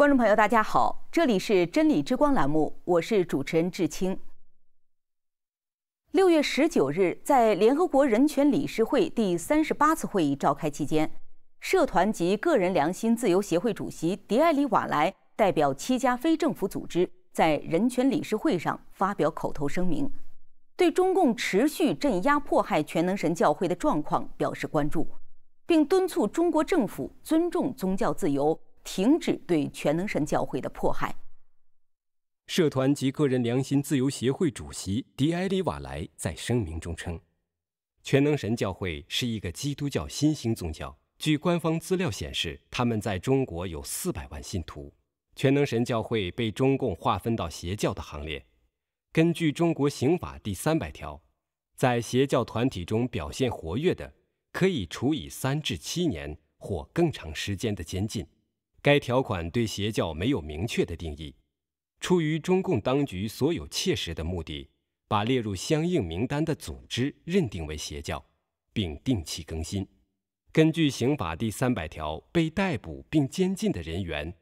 观众朋友，大家好，这里是《真理之光》栏目，我是主持人志清。六月十九日，在联合国人权理事会第三十八次会议召开期间，社团及个人良心自由协会主席迪埃里瓦莱代表七家非政府组织，在人权理事会上发表口头声明，对中共持续镇压、迫害全能神教会的状况表示关注，并敦促中国政府尊重宗教自由。停止对全能神教会的迫害。社团及个人良心自由协会主席迪埃里瓦莱在声明中称：“全能神教会是一个基督教新兴宗教。据官方资料显示，他们在中国有四百万信徒。全能神教会被中共划分到邪教的行列。根据中国刑法第三百条，在邪教团体中表现活跃的，可以处以三至七年或更长时间的监禁。”该条款对邪教没有明确的定义。出于中共当局所有切实的目的，把列入相应名单的组织认定为邪教，并定期更新。根据刑法第三百条，被逮捕并监禁的人员，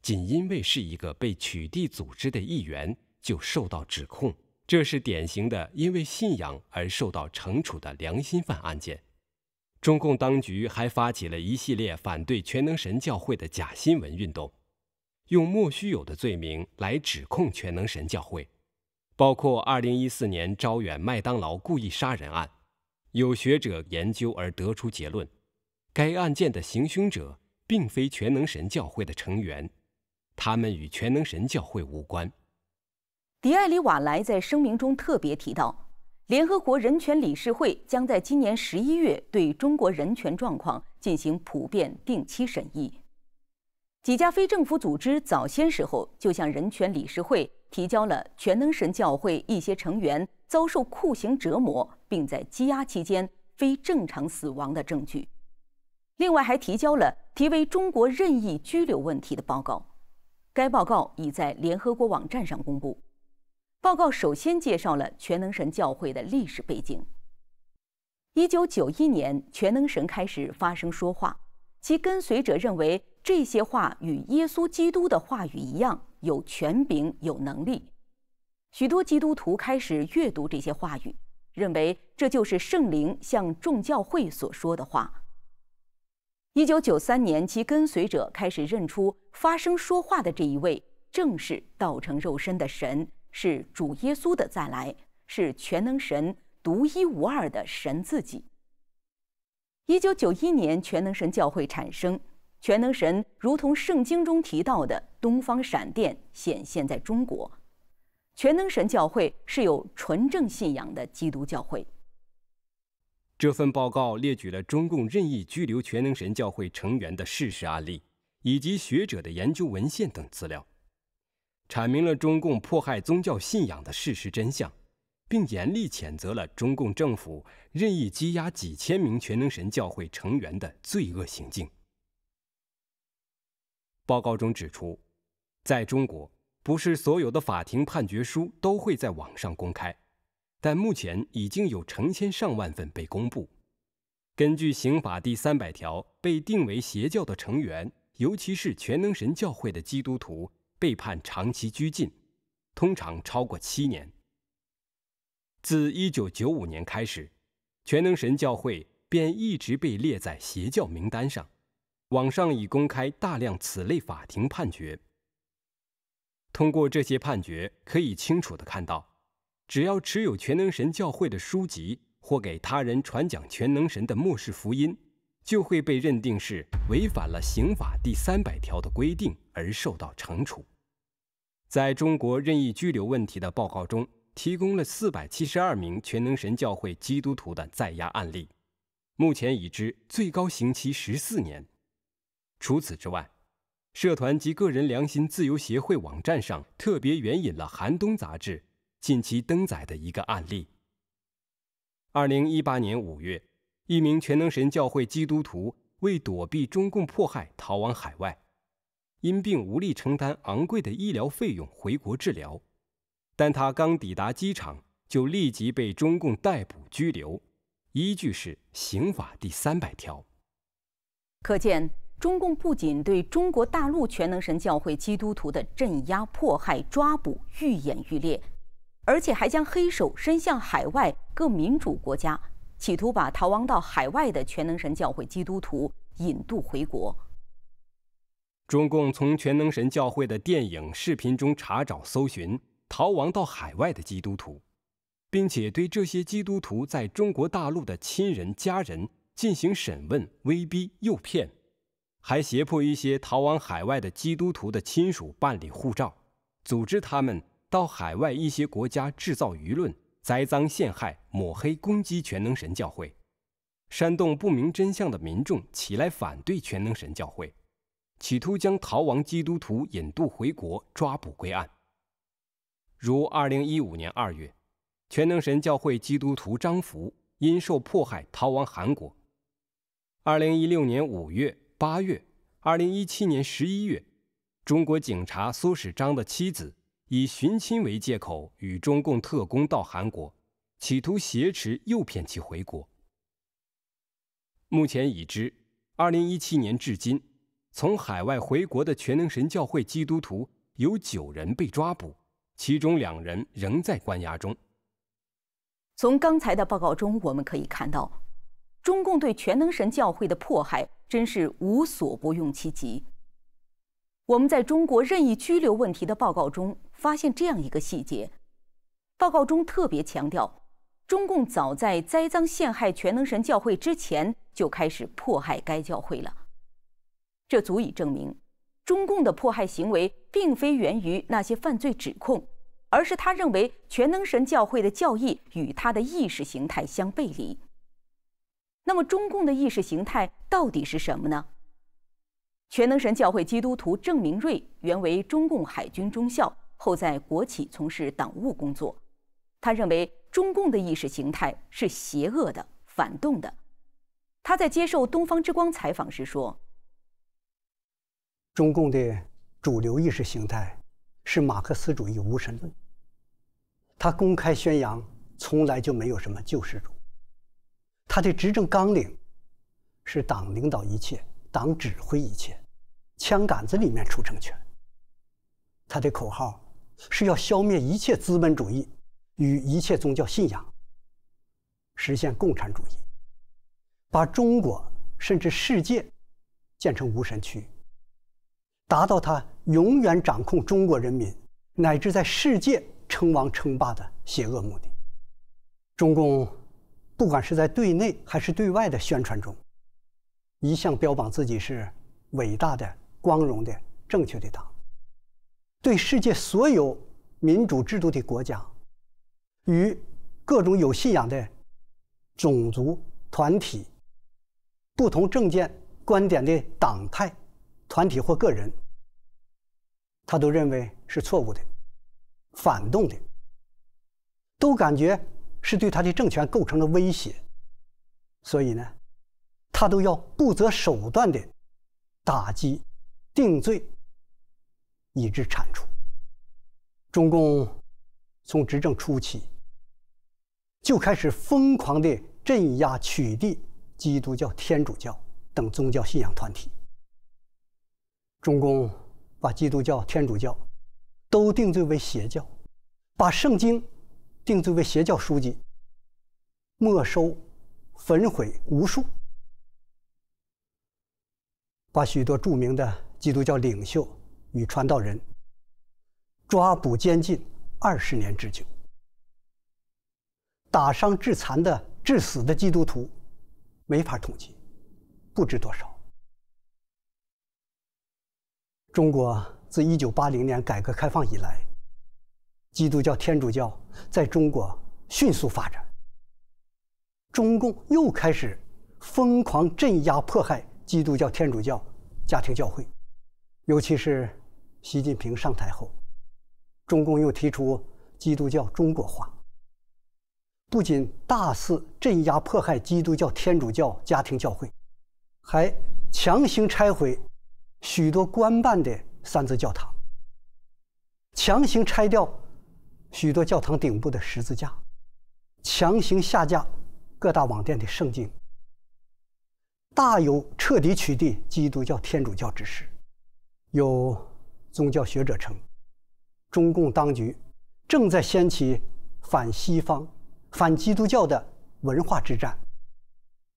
仅因为是一个被取缔组织的一员就受到指控，这是典型的因为信仰而受到惩处的良心犯案件。中共当局还发起了一系列反对全能神教会的假新闻运动，用莫须有的罪名来指控全能神教会，包括2014年招远麦当劳故意杀人案。有学者研究而得出结论，该案件的行凶者并非全能神教会的成员，他们与全能神教会无关。迪埃里瓦莱在声明中特别提到。联合国人权理事会将在今年十一月对中国人权状况进行普遍定期审议。几家非政府组织早先时候就向人权理事会提交了全能神教会一些成员遭受酷刑折磨，并在羁押期间非正常死亡的证据。另外，还提交了题为“中国任意拘留问题”的报告，该报告已在联合国网站上公布。报告首先介绍了全能神教会的历史背景。一九九一年，全能神开始发声说话，其跟随者认为这些话与耶稣基督的话语一样有权柄、有能力。许多基督徒开始阅读这些话语，认为这就是圣灵向众教会所说的话。一九九三年，其跟随者开始认出发声说话的这一位正是道成肉身的神。是主耶稣的再来，是全能神独一无二的神自己。一九九一年，全能神教会产生，全能神如同圣经中提到的东方闪电，显现在中国。全能神教会是有纯正信仰的基督教会。这份报告列举了中共任意拘留全能神教会成员的事实案例，以及学者的研究文献等资料。阐明了中共迫害宗教信仰的事实真相，并严厉谴责了中共政府任意羁押几千名全能神教会成员的罪恶行径。报告中指出，在中国，不是所有的法庭判决书都会在网上公开，但目前已经有成千上万份被公布。根据刑法第三百条，被定为邪教的成员，尤其是全能神教会的基督徒。被判长期拘禁，通常超过七年。自1995年开始，全能神教会便一直被列在邪教名单上。网上已公开大量此类法庭判决。通过这些判决，可以清楚的看到，只要持有全能神教会的书籍或给他人传讲全能神的末世福音，就会被认定是违反了刑法第三百条的规定而受到惩处。在中国任意拘留问题的报告中，提供了四百七十二名全能神教会基督徒的在押案例，目前已知最高刑期十四年。除此之外，社团及个人良心自由协会网站上特别援引了《寒冬》杂志近期登载的一个案例：二零一八年五月。一名全能神教会基督徒为躲避中共迫害，逃往海外，因病无力承担昂贵的医疗费用，回国治疗。但他刚抵达机场，就立即被中共逮捕拘留，依据是刑法第三百条。可见，中共不仅对中国大陆全能神教会基督徒的镇压迫害、抓捕愈演愈烈，而且还将黑手伸向海外各民主国家。企图把逃亡到海外的全能神教会基督徒引渡回国。中共从全能神教会的电影、视频中查找、搜寻逃亡到海外的基督徒，并且对这些基督徒在中国大陆的亲人、家人进行审问、威逼、诱骗，还胁迫一些逃亡海外的基督徒的亲属办理护照，组织他们到海外一些国家制造舆论。栽赃陷害、抹黑、攻击全能神教会，煽动不明真相的民众起来反对全能神教会，企图将逃亡基督徒引渡回国、抓捕归案。如2015年2月，全能神教会基督徒张福因受迫害逃亡韩国；2016年5月、8月，2017年11月，中国警察苏史章的妻子。以寻亲为借口，与中共特工到韩国，企图挟持、诱骗其回国。目前已知，二零一七年至今，从海外回国的全能神教会基督徒有九人被抓捕，其中两人仍在关押中。从刚才的报告中，我们可以看到，中共对全能神教会的迫害真是无所不用其极。我们在中国任意拘留问题的报告中发现这样一个细节：报告中特别强调，中共早在栽赃陷害全能神教会之前就开始迫害该教会了。这足以证明，中共的迫害行为并非源于那些犯罪指控，而是他认为全能神教会的教义与他的意识形态相背离。那么，中共的意识形态到底是什么呢？全能神教会基督徒郑明瑞原为中共海军中校，后在国企从事党务工作。他认为中共的意识形态是邪恶的、反动的。他在接受《东方之光》采访时说：“中共的主流意识形态是马克思主义无神论，他公开宣扬从来就没有什么救世主。他的执政纲领是党领导一切。”党指挥一切，枪杆子里面出政权。他的口号是要消灭一切资本主义与一切宗教信仰，实现共产主义，把中国甚至世界建成无神区，达到他永远掌控中国人民乃至在世界称王称霸的邪恶目的。中共不管是在对内还是对外的宣传中。一向标榜自己是伟大的、光荣的、正确的党，对世界所有民主制度的国家，与各种有信仰的种族团体、不同政见、观点的党派、团体或个人，他都认为是错误的、反动的，都感觉是对他的政权构成了威胁，所以呢。他都要不择手段的打击、定罪，以致铲除。中共从执政初期就开始疯狂的镇压、取缔基督教、天主教等宗教信仰团体。中共把基督教、天主教都定罪为邪教，把圣经定罪为邪教书籍，没收、焚毁无数。把许多著名的基督教领袖与传道人抓捕监禁二十年之久，打伤致残的、致死的基督徒，没法统计，不知多少。中国自一九八零年改革开放以来，基督教、天主教在中国迅速发展。中共又开始疯狂镇压迫害。基督教、天主教、家庭教会，尤其是习近平上台后，中共又提出基督教中国化。不仅大肆镇压、迫害基督教、天主教、家庭教会，还强行拆毁许多官办的三字教堂，强行拆掉许多教堂顶部的十字架，强行下架各大网店的圣经。大有彻底取缔基督教、天主教之势。有宗教学者称，中共当局正在掀起反西方、反基督教的文化之战、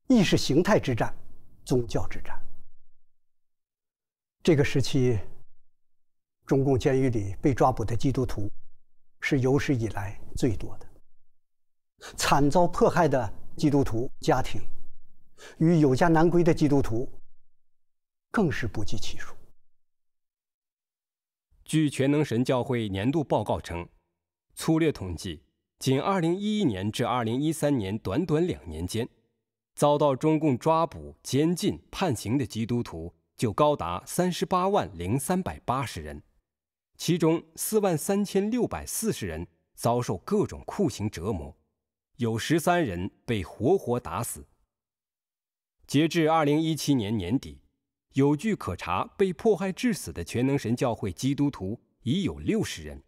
意识形态之战、宗教之战。这个时期，中共监狱里被抓捕的基督徒是有史以来最多的，惨遭迫害的基督徒家庭。与有家难归的基督徒更是不计其数。据全能神教会年度报告称，粗略统计，仅2011年至2013年短短两年间，遭到中共抓捕、监禁、判刑的基督徒就高达38万零380人，其中4万3640人遭受各种酷刑折磨，有13人被活活打死。截至二零一七年年底，有据可查被迫害致死的全能神教会基督徒已有六十人。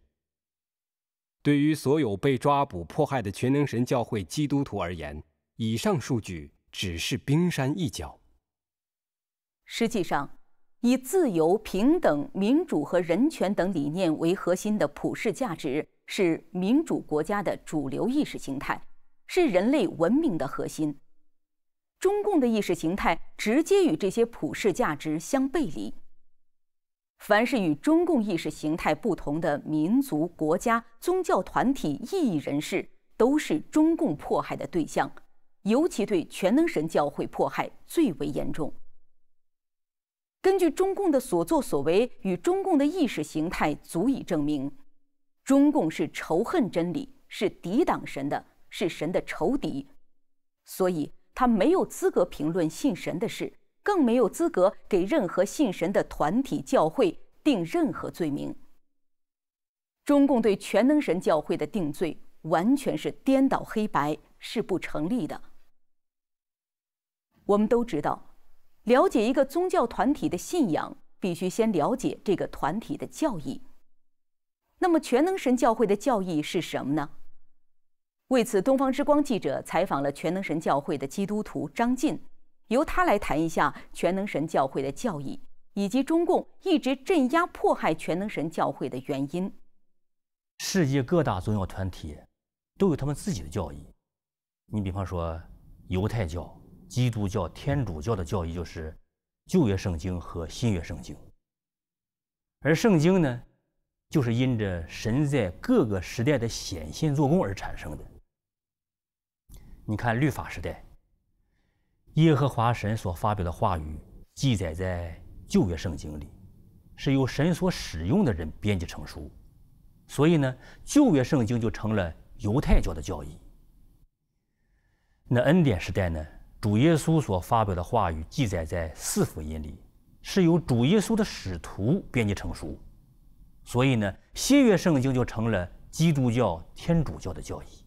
对于所有被抓捕迫害的全能神教会基督徒而言，以上数据只是冰山一角。实际上，以自由、平等、民主和人权等理念为核心的普世价值，是民主国家的主流意识形态，是人类文明的核心。中共的意识形态直接与这些普世价值相背离。凡是与中共意识形态不同的民族、国家、宗教团体、异义人士，都是中共迫害的对象，尤其对全能神教会迫害最为严重。根据中共的所作所为与中共的意识形态，足以证明，中共是仇恨真理、是抵挡神的、是神的仇敌，所以。他没有资格评论信神的事，更没有资格给任何信神的团体、教会定任何罪名。中共对全能神教会的定罪完全是颠倒黑白，是不成立的。我们都知道，了解一个宗教团体的信仰，必须先了解这个团体的教义。那么，全能神教会的教义是什么呢？为此，东方之光记者采访了全能神教会的基督徒张进，由他来谈一下全能神教会的教义，以及中共一直镇压、迫害全能神教会的原因。世界各大宗教团体都有他们自己的教义，你比方说犹太教、基督教、天主教的教义就是旧约圣经和新约圣经，而圣经呢，就是因着神在各个时代的显现做工而产生的。你看律法时代，耶和华神所发表的话语记载在旧约圣经里，是由神所使用的人编辑成书，所以呢，旧约圣经就成了犹太教的教义。那恩典时代呢，主耶稣所发表的话语记载在四福音里，是由主耶稣的使徒编辑成书，所以呢，新约圣经就成了基督教、天主教的教义。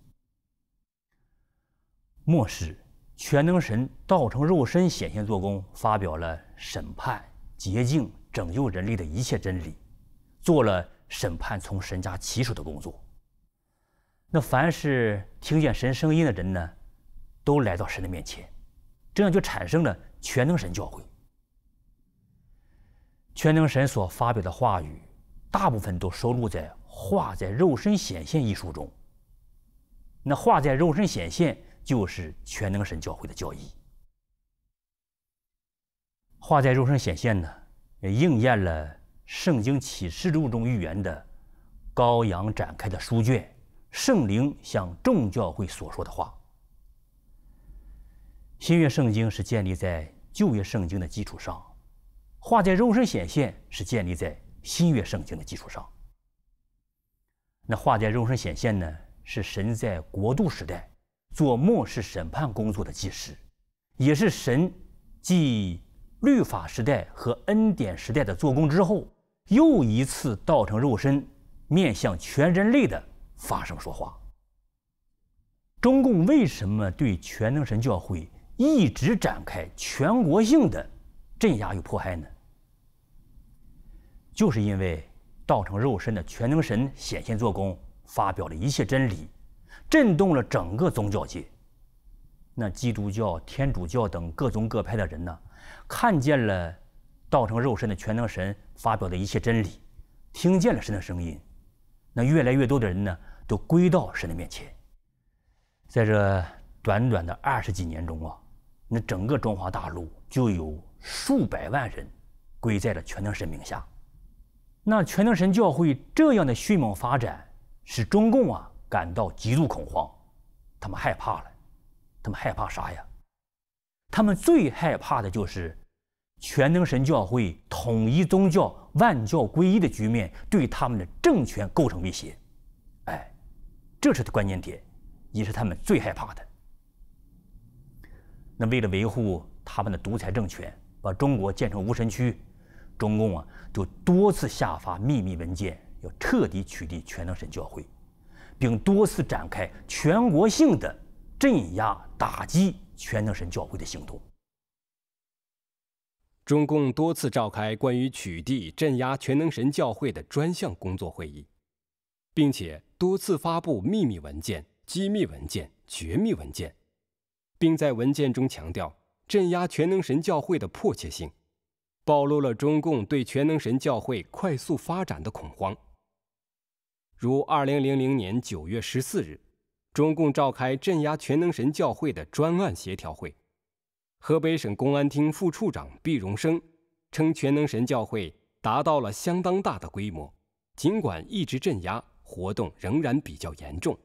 末世，全能神道成肉身显现做工，发表了审判、洁净、拯救人类的一切真理，做了审判从神家起手的工作。那凡是听见神声音的人呢，都来到神的面前，这样就产生了全能神教会。全能神所发表的话语，大部分都收录在《画在肉身显现》一书中。那《画在肉身显现》。就是全能神教会的教义，化在肉身显现呢，也应验了圣经启示录中预言的“羔羊展开的书卷”，圣灵向众教会所说的话。新约圣经是建立在旧约圣经的基础上，化在肉身显现是建立在新约圣经的基础上。那化在肉身显现呢，是神在国度时代。做末世审判工作的基石，也是神继律法时代和恩典时代的做工之后，又一次道成肉身，面向全人类的发声说话。中共为什么对全能神教会一直展开全国性的镇压与迫害呢？就是因为道成肉身的全能神显现做工，发表了一切真理。震动了整个宗教界，那基督教、天主教等各宗各派的人呢，看见了道成肉身的全能神发表的一切真理，听见了神的声音，那越来越多的人呢，都归到神的面前。在这短短的二十几年中啊，那整个中华大陆就有数百万人归在了全能神名下。那全能神教会这样的迅猛发展，使中共啊。感到极度恐慌，他们害怕了，他们害怕啥呀？他们最害怕的就是全能神教会统一宗教、万教归一的局面对他们的政权构成威胁。哎，这是关键点，也是他们最害怕的。那为了维护他们的独裁政权，把中国建成无神区，中共啊就多次下发秘密文件，要彻底取缔全能神教会。并多次展开全国性的镇压打击全能神教会的行动。中共多次召开关于取缔、镇压全能神教会的专项工作会议，并且多次发布秘密文件、机密文件、绝密文件，并在文件中强调镇压全能神教会的迫切性，暴露了中共对全能神教会快速发展的恐慌。如二零零零年九月十四日，中共召开镇压全能神教会的专案协调会，河北省公安厅副处长毕荣生称全能神教会达到了相当大的规模，尽管一直镇压，活动仍然比较严重。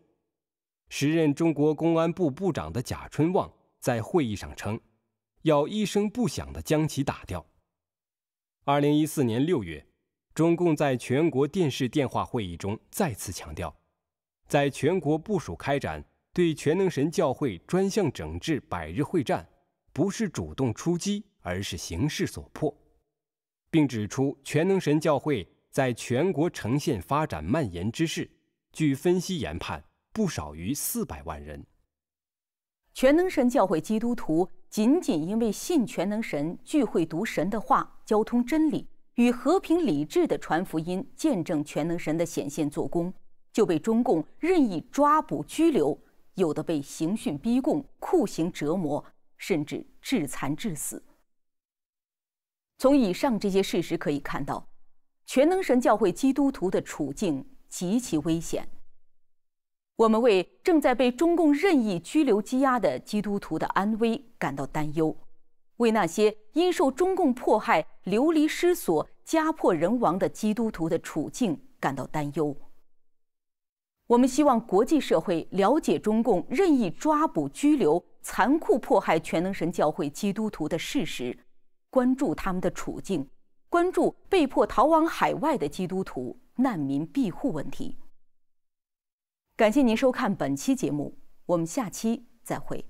时任中国公安部部长的贾春旺在会议上称，要一声不响的将其打掉。二零一四年六月。中共在全国电视电话会议中再次强调，在全国部署开展对全能神教会专项整治百日会战，不是主动出击，而是形势所迫，并指出全能神教会在全国呈现发展蔓延之势。据分析研判，不少于四百万人。全能神教会基督徒仅仅因为信全能神，聚会读神的话，交通真理。与和平理智的传福音、见证全能神的显现做工，就被中共任意抓捕拘留，有的被刑讯逼供、酷刑折磨，甚至致残致死。从以上这些事实可以看到，全能神教会基督徒的处境极其危险。我们为正在被中共任意拘留羁押的基督徒的安危感到担忧。为那些因受中共迫害流离失所、家破人亡的基督徒的处境感到担忧。我们希望国际社会了解中共任意抓捕、拘留、残酷迫害全能神教会基督徒的事实，关注他们的处境，关注被迫逃往海外的基督徒难民庇护问题。感谢您收看本期节目，我们下期再会。